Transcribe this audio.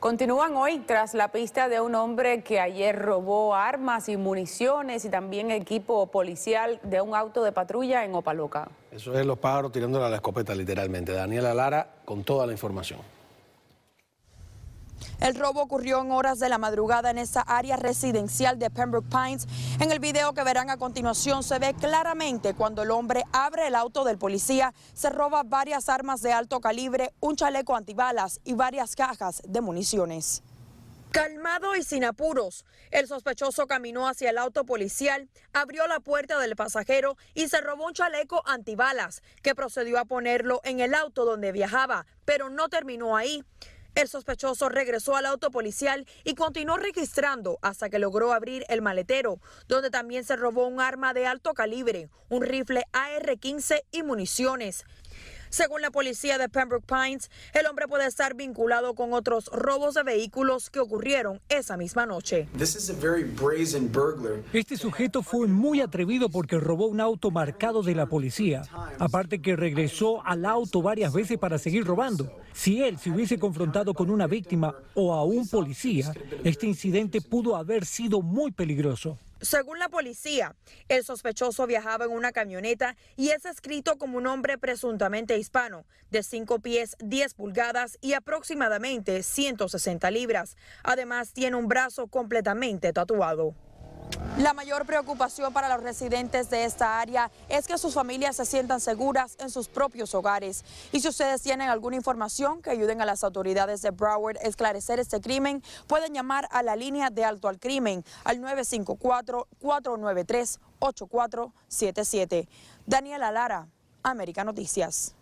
Continúan hoy tras la pista de un hombre que ayer robó armas y municiones y también equipo policial de un auto de patrulla en Opaloca. Eso es los pájaros tirándole a la escopeta, literalmente. Daniela Lara con toda la información. El robo ocurrió en horas de la madrugada en esa área residencial de Pembroke Pines. En el video que verán a continuación se ve claramente cuando el hombre abre el auto del policía, se roba varias armas de alto calibre, un chaleco antibalas y varias cajas de municiones. Calmado y sin apuros, el sospechoso caminó hacia el auto policial, abrió la puerta del pasajero y se robó un chaleco antibalas que procedió a ponerlo en el auto donde viajaba, pero no terminó ahí. El sospechoso regresó al auto policial y continuó registrando hasta que logró abrir el maletero, donde también se robó un arma de alto calibre, un rifle AR-15 y municiones. Según la policía de Pembroke Pines, el hombre puede estar vinculado con otros robos de vehículos que ocurrieron esa misma noche. Este sujeto fue muy atrevido porque robó un auto marcado de la policía. Aparte que regresó al auto varias veces para seguir robando. Si él se hubiese confrontado con una víctima o a un policía, este incidente pudo haber sido muy peligroso. Según la policía, el sospechoso viajaba en una camioneta y es escrito como un hombre presuntamente hispano, de 5 pies 10 pulgadas y aproximadamente 160 libras. Además, tiene un brazo completamente tatuado. La mayor preocupación para los residentes de esta área es que sus familias se sientan seguras en sus propios hogares. Y si ustedes tienen alguna información que ayuden a las autoridades de Broward a esclarecer este crimen, pueden llamar a la línea de alto al crimen al 954-493-8477. Daniela Lara, América Noticias.